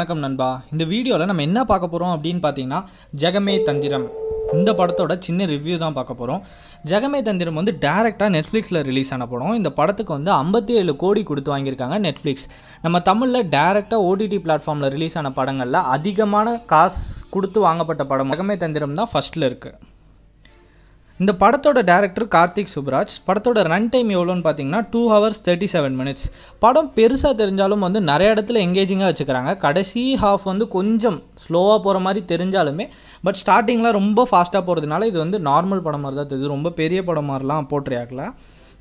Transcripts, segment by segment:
வணக்கம் நண்பா இந்த வீடியோவில் நம்ம என்ன பார்க்க போகிறோம் அப்படின்னு பார்த்தீங்கன்னா ஜெகமே தந்திரம் இந்த படத்தோட சின்ன ரிவ்யூ தான் பார்க்க போகிறோம் ஜெகமே தந்திரம் வந்து டேரெக்டாக நெட்ஃப்ளிக்ஸில் ரிலீஸ் ஆன படம் இந்த படத்துக்கு வந்து ஐம்பத்தி ஏழு கோடி கொடுத்து வாங்கியிருக்காங்க நெட்ஃப்ளிக்ஸ் நம்ம தமிழில் டேரெக்டாக ஓடிடி பிளாட்ஃபார்மில் ரிலீஸ் ஆன படங்களில் அதிகமான காசு கொடுத்து வாங்கப்பட்ட படம் ஜெகமே தந்திரம் தான் ஃபஸ்ட்டில் இருக்குது இந்த படத்தோட டேரக்டர் கார்த்திக் சுப்ராஜ் படத்தோட ரன் டைம் எவ்வளோன்னு பார்த்தீங்கன்னா two hours thirty seven minutes படம் பெருசாக தெரிஞ்சாலும் வந்து நிறைய இடத்துல எங்கேஜிங்காக வச்சுக்கிறாங்க கடைசி ஹாஃப் வந்து கொஞ்சம் ஸ்லோவாக போகிற மாதிரி தெரிஞ்சாலுமே பட் ஸ்டார்டிங்கில் ரொம்ப ஃபாஸ்ட்டாக போகிறதுனால இது வந்து நார்மல் படம் மாதிரி தான் தெரியுது ரொம்ப பெரிய படம் மாதிரிலாம் போட்டுறையாக்கல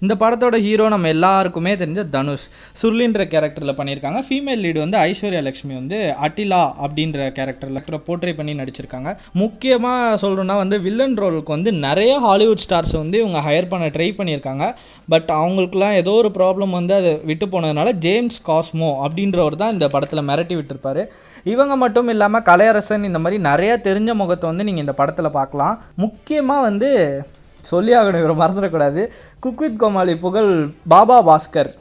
இந்த படத்தோட ஹீரோ நம்ம எல்லாருக்குமே தெரிஞ்ச தனுஷ் சுர்லின்ற கேரக்டரில் பண்ணியிருக்காங்க ஃபீமேல் லீடு வந்து ஐஸ்வர்யா லக்ஷ்மி வந்து அட்டிலா அப்படின்ற கேரக்டரில் போர்ட்ரே பண்ணி நடிச்சிருக்காங்க முக்கியமாக சொல்கிறோன்னா வந்து வில்லன் ரோலுக்கு வந்து நிறைய ஹாலிவுட் ஸ்டார்ஸ் வந்து இவங்க ஹையர் பண்ண ட்ரை பண்ணியிருக்காங்க பட் அவங்களுக்குலாம் ஏதோ ஒரு ப்ராப்ளம் வந்து அதை விட்டு போனதுனால ஜேம்ஸ் காஸ்மோ அப்படின்றவர் தான் இந்த படத்தில் மிரட்டி விட்டுருப்பாரு இவங்க மட்டும் இல்லாமல் கலையரசன் இந்த மாதிரி நிறைய தெரிஞ்ச முகத்தை வந்து நீங்கள் இந்த படத்தில் பார்க்கலாம் முக்கியமாக வந்து சொல்லி ஆகணும் இவரை மறந்துடக்கூடாது குக்வித் கோமாளி புகழ் பாபா பாஸ்கர்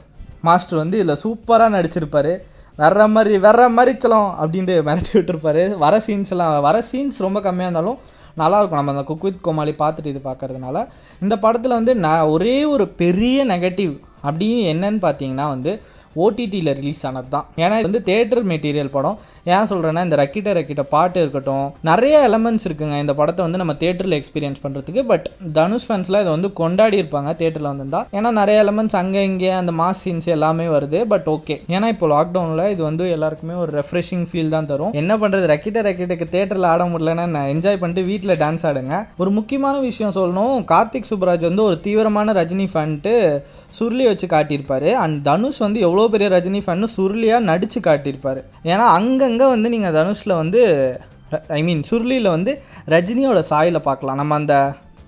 மாஸ்டர் வந்து இதில் சூப்பராக நடிச்சிருப்பார் வர்ற மாதிரி வர்ற மாதிரி சலம் அப்படின்ட்டு மிரட்டி விட்டுருப்பாரு வர சீன்ஸ் எல்லாம் வர சீன்ஸ் ரொம்ப கம்மியாக இருந்தாலும் நல்லாயிருக்கும் நம்ம அந்த குக் வித் கோமாளி பார்த்துட்டு இது பார்க்கறதுனால இந்த படத்தில் வந்து நான் ஒரே ஒரு பெரிய நெகட்டிவ் அப்படின்னு என்னன்னு பார்த்தீங்கன்னா வந்து ஓடிடியில் ரிலீஸ் ஆனது தான் ஏன்னா இது வந்து தேட்டர் மெட்டீரியல் படம் ஏன் சொல்கிறேன்னா இந்த ரக்கிட்ட ரக்கிட்ட பாட்டு இருக்கட்டும் நிறைய எலமெண்ட்ஸ் இருக்குங்க இந்த படத்தை வந்து நம்ம தேட்டரில் எக்ஸ்பீரியன்ஸ் பண்ணுறதுக்கு பட் தனுஷ் ஃபேன்ஸ்லாம் இதை வந்து கொண்டாடி இருப்பாங்க தேட்டரில் வந்திருந்தா ஏன்னா நிறைய எலமெண்ட்ஸ் அங்கே இங்கே அந்த மாஸ் சீன்ஸ் எல்லாமே வருது பட் ஓகே ஏன்னா இப்போ லாக்டவுனில் இது வந்து எல்லாருக்குமே ஒரு ரெஃப்ரெஷிங் ஃபீல் தான் தரும் என்ன பண்ணுறது ரக்கிட்ட ரக்கிட்டுக்கு தேட்டரில் ஆட முடியலன்னா நான் என்ஜாய் பண்ணிட்டு வீட்டில் டான்ஸ் ஆடுங்க ஒரு முக்கியமான விஷயம் சொல்லணும் கார்த்திக் சுப்ராஜ் வந்து ஒரு தீவிரமான ரஜினி ஃபேன்ட்டு சுருளி வச்சு காட்டியிருப்பாரு அண்ட் தனுஷ் வந்து எவ்வளோ அவ்வளோ பெரிய ரஜினி ஃபேன்னு சுருளியாக நடித்து காட்டியிருப்பார் ஏன்னா அங்கங்கே வந்து நீங்கள் தனுஷில் வந்து ஐ மீன் சுருளியில் வந்து ரஜினியோட சாயில் பார்க்கலாம் நம்ம அந்த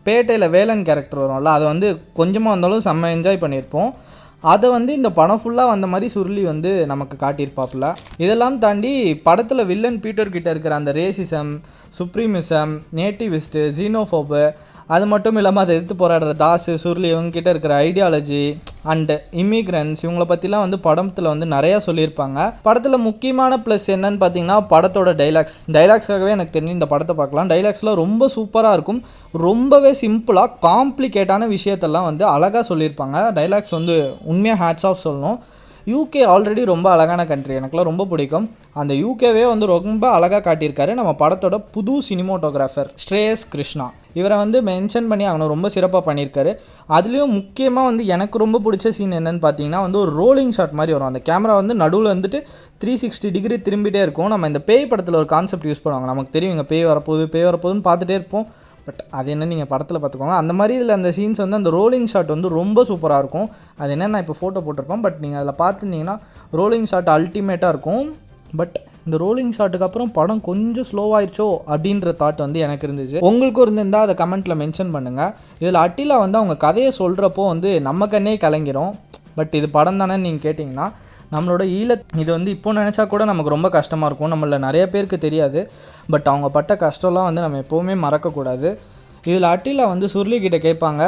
பேட்டையில் வேலன் கேரக்டர் வரும்ல அதை வந்து கொஞ்சமாக வந்தாலும் செம்ம என்ஜாய் பண்ணியிருப்போம் அதை வந்து இந்த படம் ஃபுல்லாக வந்த மாதிரி சுருளி வந்து நமக்கு காட்டியிருப்பாப்புல இதெல்லாம் தாண்டி படத்தில் வில்லன் பீட்டர் கிட்ட இருக்கிற அந்த ரேசிசம் சுப்ரீமிசம் நேட்டிவிஸ்ட்டு ஜீனோஃபோபு அது மட்டும் இல்லாமல் அதை எதிர்த்து போராடுற தாஸ் சுருளி இவங்ககிட்ட இருக்கிற ஐடியாலஜி அண்டு இமிக்ரன்ஸ் இவங்கள பற்றிலாம் வந்து படத்தில் வந்து நிறையா சொல்லியிருப்பாங்க படத்தில் முக்கியமான ப்ளஸ் என்னன்னு பார்த்தீங்கன்னா படத்தோட டைலாக்ஸ் டைலாக்ஸ்க்காகவே எனக்கு தெரிஞ்சு இந்த படத்தை பார்க்கலாம் டைலாக்ஸ்லாம் ரொம்ப சூப்பராக இருக்கும் ரொம்பவே சிம்பிளாக காம்ப்ளிகேட்டான விஷயத்தெல்லாம் வந்து அழகாக சொல்லியிருப்பாங்க டைலாக்ஸ் வந்து உண்மையாக ஹேட்ஸ் ஆஃப் சொல்லணும் யூகே ஆல்ரெடி ரொம்ப அழகான கண்ட்ரி எனக்குலாம் ரொம்ப பிடிக்கும் அந்த யூகேவே வந்து ரொம்ப அழகாக காட்டியிருக்காரு நம்ம படத்தோட புது சினிமோட்டோகிராஃபர் ஸ்ரேயஸ் கிருஷ்ணா இவரை வந்து மென்ஷன் பண்ணி அவங்க ரொம்ப சிறப்பாக பண்ணியிருக்காரு அதுலேயும் முக்கியமாக வந்து எனக்கு ரொம்ப பிடிச்ச சீன் என்னென்னு பார்த்தீங்கன்னா வந்து ஒரு ரோலிங் ஷாட் மாதிரி வரும் அந்த கேமரா வந்து நடுவில் வந்துட்டு த்ரீ சிக்ஸ்டி டிகிரி திரும்பிட்டே இருக்கும் நம்ம இந்த பேய் படத்தில் ஒரு கான்செப்ட் யூஸ் பண்ணுவாங்க நமக்கு தெரியும் இங்கே பேய் வரப்போகுது பேய் வரப்போகுதுன்னு பார்த்துட்டே இருப்போம் பட் அது என்ன நீங்கள் படத்தில் பார்த்துக்கோங்க அந்த மாதிரி இதில் அந்த சீன்ஸ் வந்து அந்த ரோலிங் ஷாட் வந்து ரொம்ப சூப்பராக இருக்கும் அது என்ன நான் இப்போ ஃபோட்டோ போட்டிருப்பேன் பட் நீங்கள் அதில் பார்த்துருந்தீங்கன்னா ரோலிங் ஷாட் அல்டிமேட்டாக இருக்கும் பட் இந்த ரோலிங் ஷாட்டுக்கு அப்புறம் படம் கொஞ்சம் ஸ்லோவாயிருச்சோ அப்படின்ற தாட் வந்து எனக்கு இருந்துச்சு உங்களுக்கும் இருந்திருந்தால் அதை கமெண்ட்டில் மென்ஷன் பண்ணுங்கள் இதில் அட்டிலா வந்து அவங்க கதையை சொல்கிறப்போ வந்து நம்ம கண்ணே கலங்கிரும் பட் இது படம் தானே நீங்கள் கேட்டிங்கன்னா நம்மளோட ஈழ இது வந்து இப்போ நினச்சா கூட நமக்கு ரொம்ப கஷ்டமாக இருக்கும் நம்மள நிறைய பேருக்கு தெரியாது பட் அவங்க பட்ட கஷ்டம்லாம் வந்து நம்ம எப்போவுமே மறக்கக்கூடாது இதில் அட்டியில் வந்து சுருளிக்கிட்ட கேட்பாங்க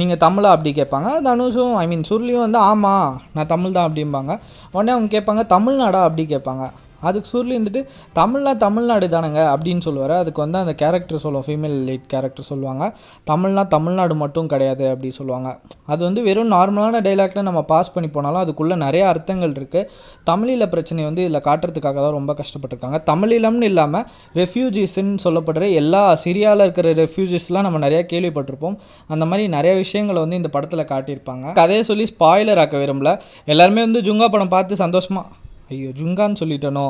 நீங்கள் தமிழா அப்படி கேட்பாங்க தனுஷும் ஐ மீன் சுருளியும் வந்து ஆமாம் நான் தமிழ் தான் அப்படிம்பாங்க உடனே அவங்க கேட்பாங்க தமிழ்நாடா அப்படி கேட்பாங்க அதுக்கு சொல்லி இருந்துட்டு தமிழ்னா தமிழ்நாடு தானுங்க அப்படின்னு சொல்லுவார் அதுக்கு வந்து அந்த கேரக்டர் சொல்லுவோம் ஃபீமேல் லீட் கேரக்டர் சொல்லுவாங்க தமிழ்னா தமிழ்நாடு மட்டும் கிடையாது அப்படி சொல்லுவாங்க அது வந்து வெறும் நார்மலான டைலாக்டில் நம்ம பாஸ் பண்ணி போனாலும் அதுக்குள்ளே நிறைய அர்த்தங்கள் இருக்குது தமிழில் பிரச்சனை வந்து இதில் காட்டுறதுக்காக தான் ரொம்ப கஷ்டப்பட்டுருக்காங்க தமிழிலம்னு இல்லாமல் ரெஃப்யூஜிஸ்ன்னு சொல்லப்படுற எல்லா சிரியாவில் இருக்கிற ரெஃப்யூஜிஸ்லாம் நம்ம நிறையா கேள்விப்பட்டிருப்போம் அந்த மாதிரி நிறைய விஷயங்களை வந்து இந்த படத்தில் காட்டியிருப்பாங்க கதையை சொல்லி ஸ்பாய்லர் ஆக்க விரும்பல எல்லாருமே வந்து ஜுங்கா படம் பார்த்து சந்தோஷமாக ஐயோ ஜுங்கான்னு சொல்லிட்டனோ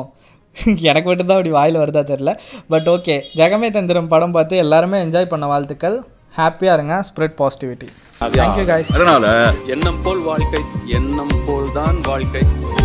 எனக்கு மட்டும்தான் அப்படி வாயில் வருதா தெரில பட் ஓகே ஜெகமே தந்திரம் படம் பார்த்து எல்லாருமே என்ஜாய் பண்ண வாழ்த்துக்கள் ஹாப்பியாக இருங்க ஸ்ப்ரெட் பாசிட்டிவிட்டி தேங்க்யூ காய்ஸ் அதனால எண்ணம் போல் வாழ்க்கை எண்ணம் போல் தான் வாழ்க்கை